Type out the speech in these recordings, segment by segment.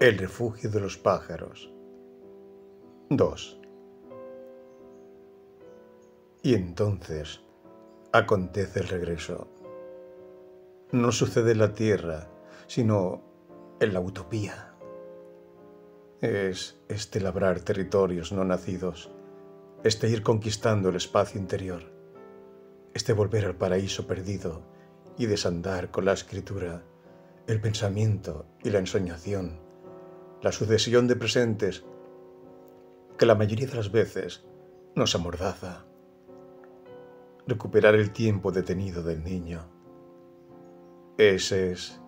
El refugio de los pájaros. 2. Y entonces acontece el regreso. No sucede en la Tierra, sino en la utopía. Es este labrar territorios no nacidos, este ir conquistando el espacio interior, este volver al paraíso perdido y desandar con la escritura, el pensamiento y la ensoñación la sucesión de presentes que la mayoría de las veces nos amordaza. Recuperar el tiempo detenido del niño. Ese es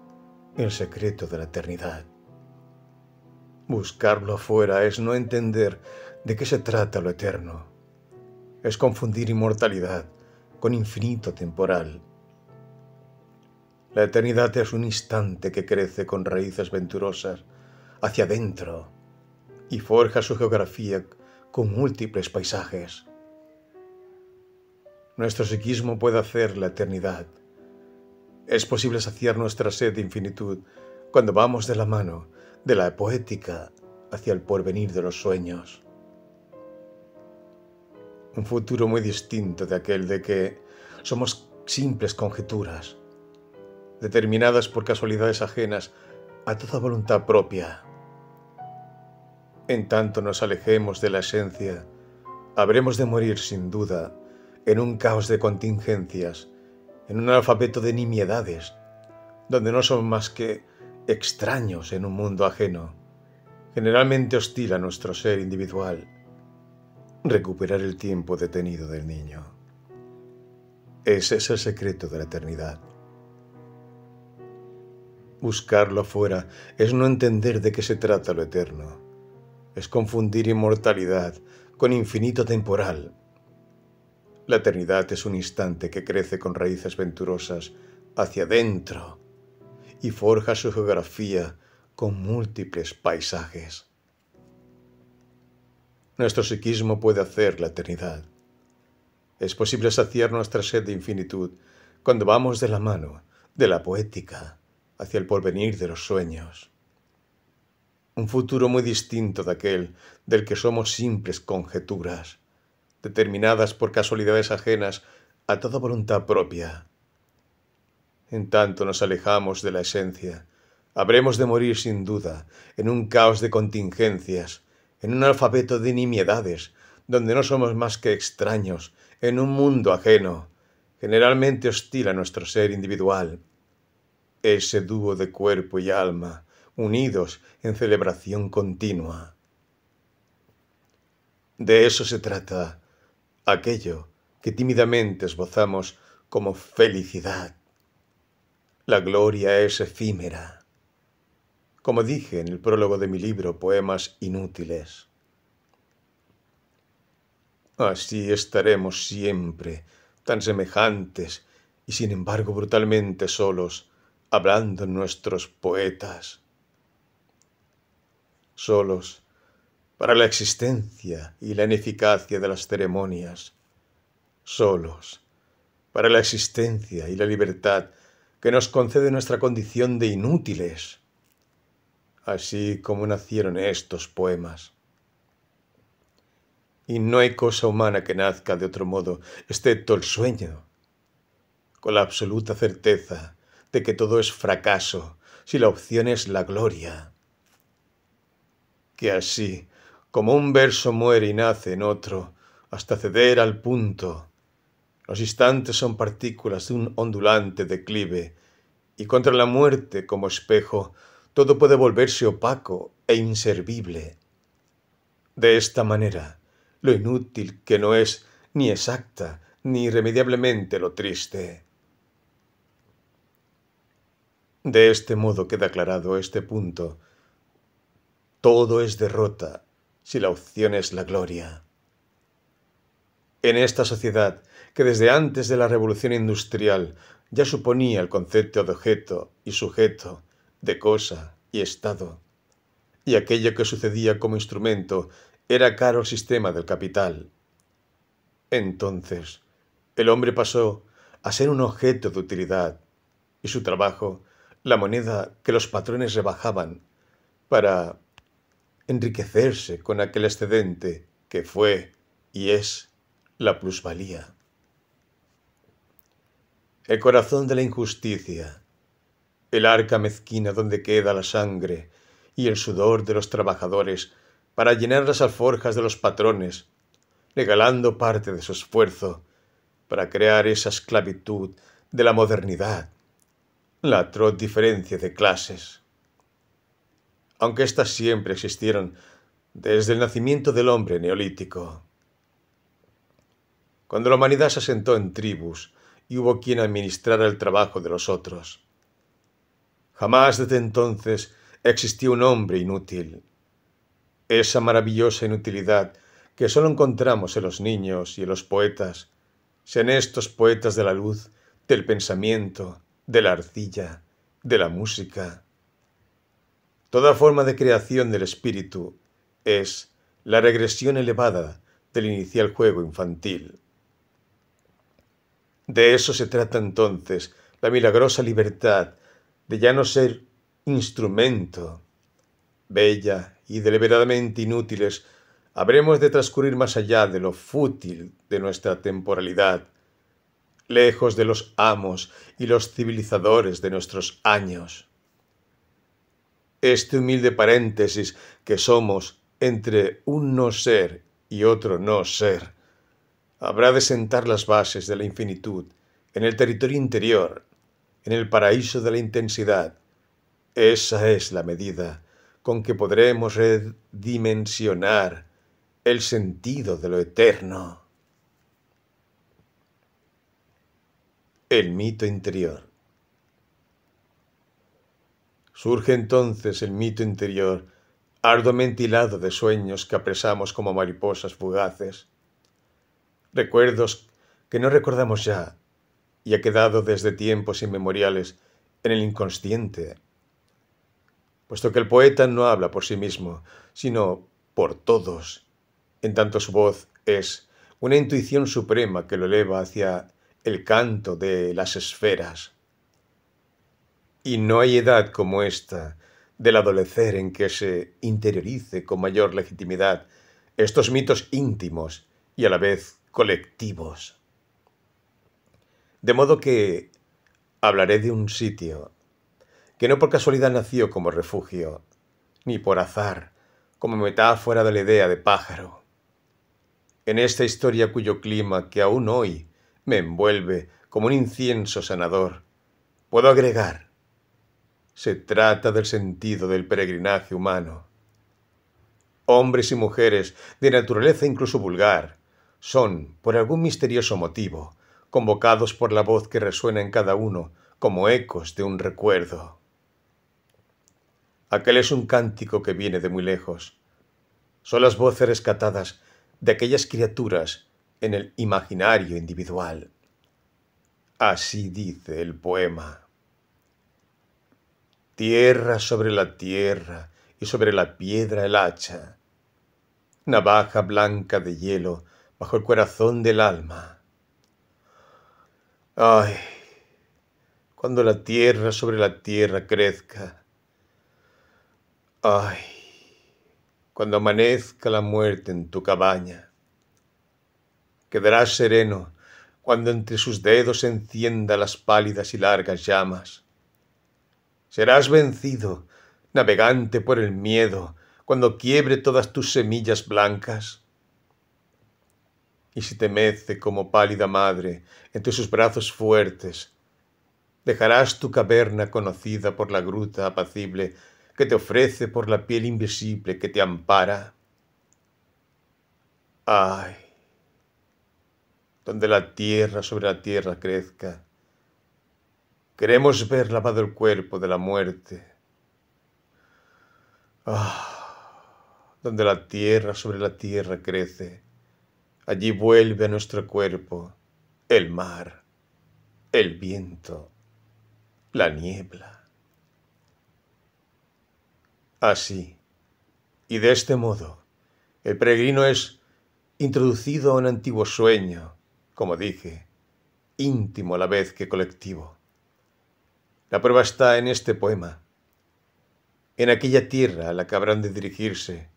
el secreto de la eternidad. Buscarlo afuera es no entender de qué se trata lo eterno. Es confundir inmortalidad con infinito temporal. La eternidad es un instante que crece con raíces venturosas hacia adentro y forja su geografía con múltiples paisajes. Nuestro psiquismo puede hacer la eternidad. Es posible saciar nuestra sed de infinitud cuando vamos de la mano de la poética hacia el porvenir de los sueños. Un futuro muy distinto de aquel de que somos simples conjeturas, determinadas por casualidades ajenas a toda voluntad propia. En tanto nos alejemos de la esencia, habremos de morir sin duda en un caos de contingencias, en un alfabeto de nimiedades, donde no son más que extraños en un mundo ajeno, generalmente hostil a nuestro ser individual. Recuperar el tiempo detenido del niño. Ese es el secreto de la eternidad. Buscarlo afuera es no entender de qué se trata lo eterno es confundir inmortalidad con infinito temporal. La eternidad es un instante que crece con raíces venturosas hacia adentro y forja su geografía con múltiples paisajes. Nuestro psiquismo puede hacer la eternidad. Es posible saciar nuestra sed de infinitud cuando vamos de la mano de la poética hacia el porvenir de los sueños un futuro muy distinto de aquel del que somos simples conjeturas, determinadas por casualidades ajenas a toda voluntad propia. En tanto nos alejamos de la esencia, habremos de morir sin duda en un caos de contingencias, en un alfabeto de nimiedades, donde no somos más que extraños, en un mundo ajeno, generalmente hostil a nuestro ser individual. Ese dúo de cuerpo y alma, unidos en celebración continua. De eso se trata aquello que tímidamente esbozamos como felicidad. La gloria es efímera. Como dije en el prólogo de mi libro Poemas Inútiles. Así estaremos siempre, tan semejantes y sin embargo brutalmente solos, hablando nuestros poetas solos, para la existencia y la ineficacia de las ceremonias, solos, para la existencia y la libertad que nos concede nuestra condición de inútiles, así como nacieron estos poemas. Y no hay cosa humana que nazca de otro modo, excepto el sueño, con la absoluta certeza de que todo es fracaso si la opción es la gloria que así, como un verso muere y nace en otro, hasta ceder al punto. Los instantes son partículas de un ondulante declive, y contra la muerte como espejo, todo puede volverse opaco e inservible. De esta manera, lo inútil que no es ni exacta ni irremediablemente lo triste. De este modo queda aclarado este punto todo es derrota si la opción es la gloria. En esta sociedad, que desde antes de la revolución industrial ya suponía el concepto de objeto y sujeto, de cosa y estado, y aquello que sucedía como instrumento era caro al sistema del capital. Entonces, el hombre pasó a ser un objeto de utilidad, y su trabajo, la moneda que los patrones rebajaban para enriquecerse con aquel excedente que fue y es la plusvalía. El corazón de la injusticia, el arca mezquina donde queda la sangre y el sudor de los trabajadores para llenar las alforjas de los patrones, regalando parte de su esfuerzo para crear esa esclavitud de la modernidad, la atroz diferencia de clases aunque éstas siempre existieron desde el nacimiento del hombre neolítico. Cuando la humanidad se asentó en tribus y hubo quien administrara el trabajo de los otros. Jamás desde entonces existió un hombre inútil. Esa maravillosa inutilidad que solo encontramos en los niños y en los poetas, sean estos poetas de la luz, del pensamiento, de la arcilla, de la música Toda forma de creación del espíritu es la regresión elevada del inicial juego infantil. De eso se trata entonces la milagrosa libertad de ya no ser instrumento. Bella y deliberadamente inútiles, habremos de transcurrir más allá de lo fútil de nuestra temporalidad, lejos de los amos y los civilizadores de nuestros años este humilde paréntesis que somos entre un no ser y otro no ser, habrá de sentar las bases de la infinitud en el territorio interior, en el paraíso de la intensidad. Esa es la medida con que podremos redimensionar el sentido de lo eterno. El mito interior. Surge entonces el mito interior, arduamente hilado de sueños que apresamos como mariposas fugaces. Recuerdos que no recordamos ya y ha quedado desde tiempos inmemoriales en el inconsciente. Puesto que el poeta no habla por sí mismo, sino por todos, en tanto su voz es una intuición suprema que lo eleva hacia el canto de las esferas. Y no hay edad como esta del adolecer en que se interiorice con mayor legitimidad estos mitos íntimos y a la vez colectivos. De modo que hablaré de un sitio que no por casualidad nació como refugio, ni por azar, como metáfora de la idea de pájaro. En esta historia cuyo clima que aún hoy me envuelve como un incienso sanador, puedo agregar se trata del sentido del peregrinaje humano. Hombres y mujeres, de naturaleza incluso vulgar, son, por algún misterioso motivo, convocados por la voz que resuena en cada uno como ecos de un recuerdo. Aquel es un cántico que viene de muy lejos. Son las voces rescatadas de aquellas criaturas en el imaginario individual. Así dice el poema tierra sobre la tierra y sobre la piedra el hacha, navaja blanca de hielo bajo el corazón del alma. Ay, cuando la tierra sobre la tierra crezca. Ay, cuando amanezca la muerte en tu cabaña. Quedarás sereno cuando entre sus dedos encienda las pálidas y largas llamas. Serás vencido, navegante por el miedo, cuando quiebre todas tus semillas blancas. Y si te mece como pálida madre entre sus brazos fuertes, dejarás tu caverna conocida por la gruta apacible que te ofrece por la piel invisible que te ampara. Ay, donde la tierra sobre la tierra crezca, Queremos ver lavado el cuerpo de la muerte. Ah, donde la tierra sobre la tierra crece, allí vuelve a nuestro cuerpo el mar, el viento, la niebla. Así, y de este modo, el peregrino es introducido a un antiguo sueño, como dije, íntimo a la vez que colectivo la prueba está en este poema, en aquella tierra a la que habrán de dirigirse,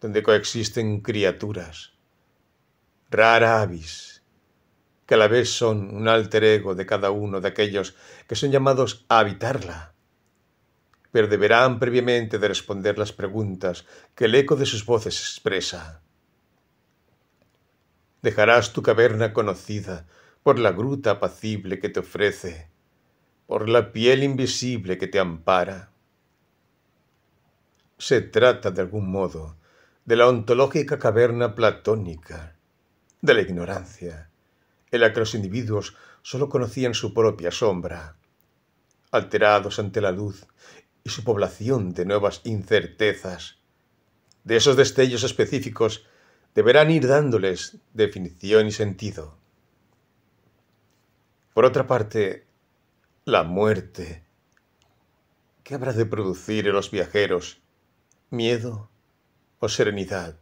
donde coexisten criaturas, rara avis, que a la vez son un alter ego de cada uno de aquellos que son llamados a habitarla, pero deberán previamente de responder las preguntas que el eco de sus voces expresa. Dejarás tu caverna conocida por la gruta apacible que te ofrece, por la piel invisible que te ampara. Se trata, de algún modo, de la ontológica caverna platónica, de la ignorancia, en la que los individuos sólo conocían su propia sombra, alterados ante la luz y su población de nuevas incertezas. De esos destellos específicos deberán ir dándoles definición y sentido. Por otra parte, la muerte. ¿Qué habrá de producir en los viajeros? ¿Miedo o serenidad?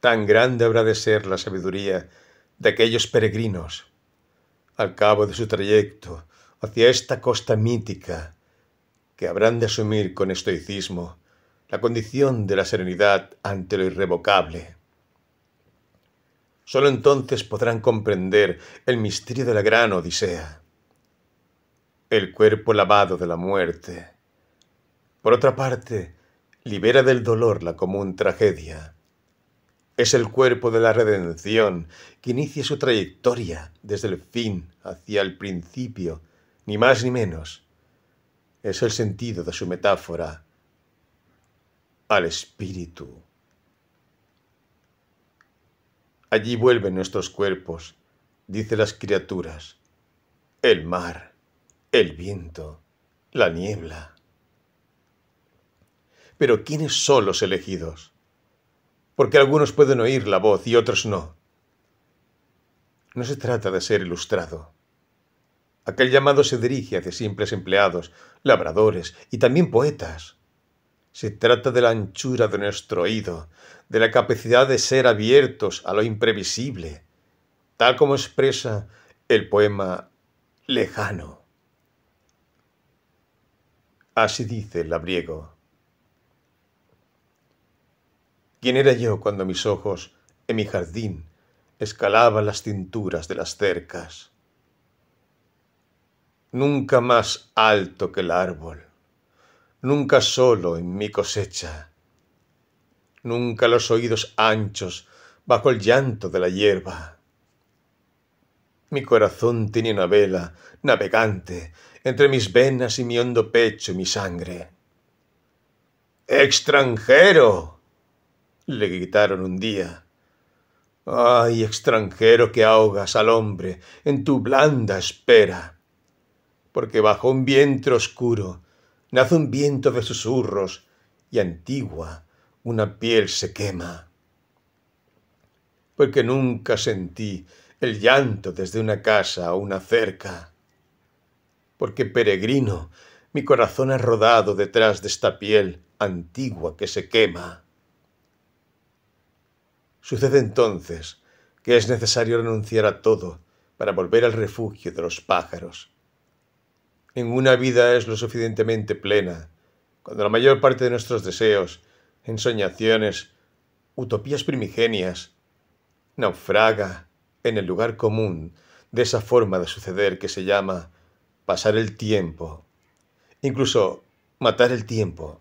Tan grande habrá de ser la sabiduría de aquellos peregrinos al cabo de su trayecto hacia esta costa mítica que habrán de asumir con estoicismo la condición de la serenidad ante lo irrevocable. Solo entonces podrán comprender el misterio de la gran Odisea el cuerpo lavado de la muerte. Por otra parte, libera del dolor la común tragedia. Es el cuerpo de la redención que inicia su trayectoria desde el fin hacia el principio, ni más ni menos. Es el sentido de su metáfora al espíritu. Allí vuelven nuestros cuerpos, dice las criaturas, el mar el viento, la niebla. Pero ¿quiénes son los elegidos? Porque algunos pueden oír la voz y otros no. No se trata de ser ilustrado. Aquel llamado se dirige hacia simples empleados, labradores y también poetas. Se trata de la anchura de nuestro oído, de la capacidad de ser abiertos a lo imprevisible, tal como expresa el poema Lejano. Así dice el labriego. ¿Quién era yo cuando mis ojos, en mi jardín, escalaban las cinturas de las cercas? Nunca más alto que el árbol, nunca solo en mi cosecha, nunca los oídos anchos bajo el llanto de la hierba. Mi corazón tenía una vela navegante entre mis venas y mi hondo pecho y mi sangre. ¡Extranjero! le gritaron un día. ¡Ay, extranjero que ahogas al hombre en tu blanda espera! Porque bajo un vientre oscuro nace un viento de susurros y antigua una piel se quema. Porque nunca sentí el llanto desde una casa o una cerca porque peregrino, mi corazón ha rodado detrás de esta piel antigua que se quema. Sucede entonces que es necesario renunciar a todo para volver al refugio de los pájaros. Ninguna vida es lo suficientemente plena cuando la mayor parte de nuestros deseos, ensoñaciones, utopías primigenias, naufraga en el lugar común de esa forma de suceder que se llama pasar el tiempo, incluso matar el tiempo.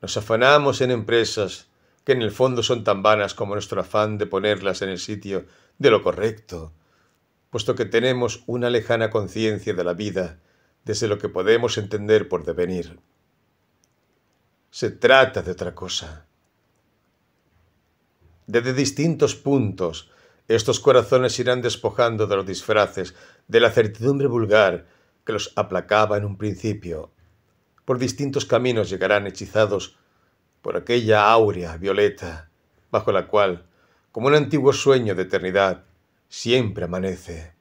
Nos afanamos en empresas que en el fondo son tan vanas como nuestro afán de ponerlas en el sitio de lo correcto, puesto que tenemos una lejana conciencia de la vida desde lo que podemos entender por devenir. Se trata de otra cosa, desde distintos puntos estos corazones irán despojando de los disfraces, de la certidumbre vulgar que los aplacaba en un principio. Por distintos caminos llegarán hechizados por aquella áurea violeta, bajo la cual, como un antiguo sueño de eternidad, siempre amanece.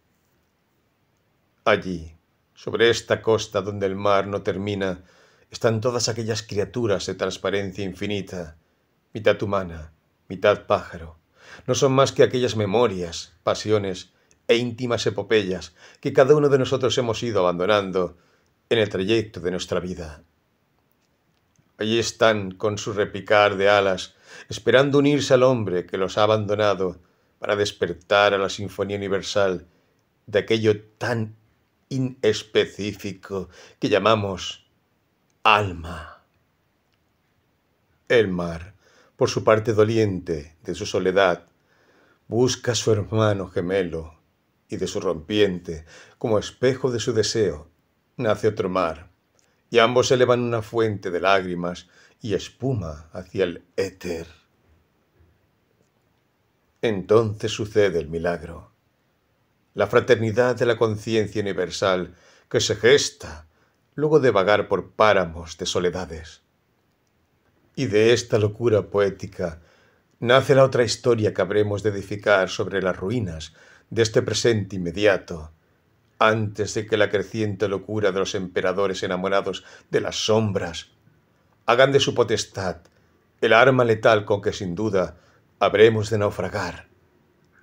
Allí, sobre esta costa donde el mar no termina, están todas aquellas criaturas de transparencia infinita, mitad humana, mitad pájaro, no son más que aquellas memorias, pasiones e íntimas epopeyas que cada uno de nosotros hemos ido abandonando en el trayecto de nuestra vida. Allí están con su repicar de alas, esperando unirse al hombre que los ha abandonado para despertar a la sinfonía universal de aquello tan inespecífico que llamamos alma. El mar por su parte doliente de su soledad, busca a su hermano gemelo y de su rompiente, como espejo de su deseo, nace otro mar, y ambos elevan una fuente de lágrimas y espuma hacia el éter. Entonces sucede el milagro, la fraternidad de la conciencia universal que se gesta luego de vagar por páramos de soledades. Y de esta locura poética nace la otra historia que habremos de edificar sobre las ruinas de este presente inmediato, antes de que la creciente locura de los emperadores enamorados de las sombras hagan de su potestad el arma letal con que sin duda habremos de naufragar,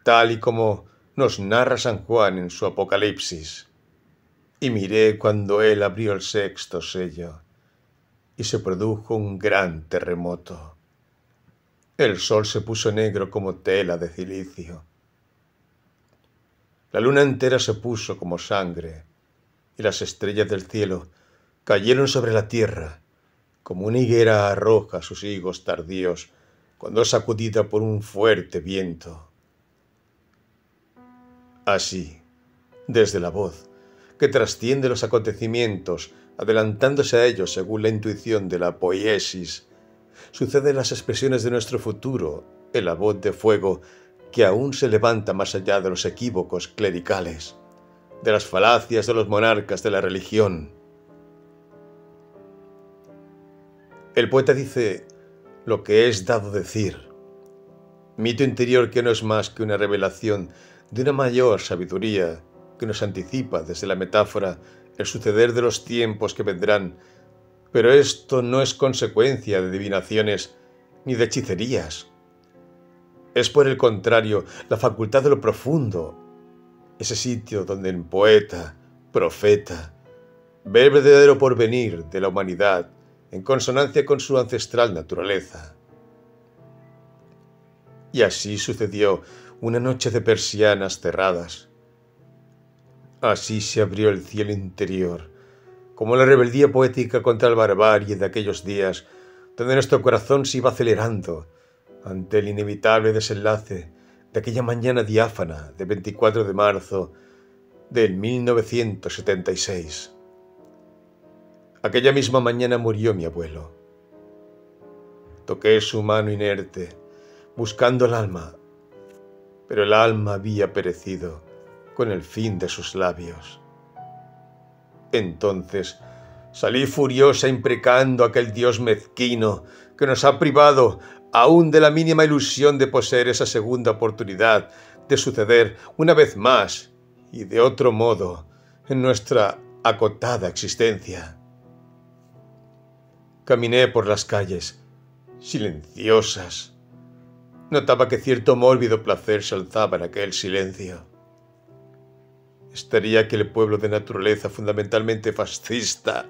tal y como nos narra San Juan en su Apocalipsis. Y miré cuando él abrió el sexto sello y se produjo un gran terremoto. El sol se puso negro como tela de cilicio. La luna entera se puso como sangre, y las estrellas del cielo cayeron sobre la tierra, como una higuera arroja sus higos tardíos cuando es sacudida por un fuerte viento. Así, desde la voz que trasciende los acontecimientos adelantándose a ellos según la intuición de la poiesis, suceden las expresiones de nuestro futuro en la voz de fuego que aún se levanta más allá de los equívocos clericales, de las falacias de los monarcas de la religión. El poeta dice lo que es dado decir, mito interior que no es más que una revelación de una mayor sabiduría que nos anticipa desde la metáfora el suceder de los tiempos que vendrán, pero esto no es consecuencia de divinaciones ni de hechicerías. Es por el contrario la facultad de lo profundo, ese sitio donde el poeta, profeta, ve el verdadero porvenir de la humanidad en consonancia con su ancestral naturaleza. Y así sucedió una noche de persianas cerradas, Así se abrió el cielo interior, como la rebeldía poética contra el barbarie de aquellos días, donde nuestro corazón se iba acelerando ante el inevitable desenlace de aquella mañana diáfana de 24 de marzo del 1976. Aquella misma mañana murió mi abuelo. Toqué su mano inerte, buscando el alma, pero el alma había perecido con el fin de sus labios. Entonces salí furiosa imprecando a aquel dios mezquino que nos ha privado aún de la mínima ilusión de poseer esa segunda oportunidad de suceder una vez más y de otro modo en nuestra acotada existencia. Caminé por las calles, silenciosas. Notaba que cierto mórbido placer se alzaba en aquel silencio. Estaría aquel pueblo de naturaleza fundamentalmente fascista,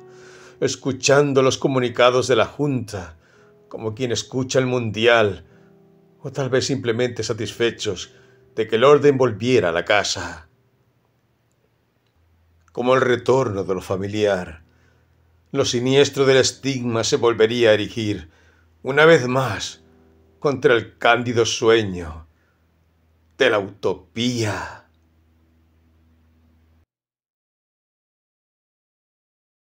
escuchando los comunicados de la Junta, como quien escucha el Mundial, o tal vez simplemente satisfechos de que el orden volviera a la casa. Como el retorno de lo familiar, lo siniestro del estigma se volvería a erigir, una vez más, contra el cándido sueño de la utopía.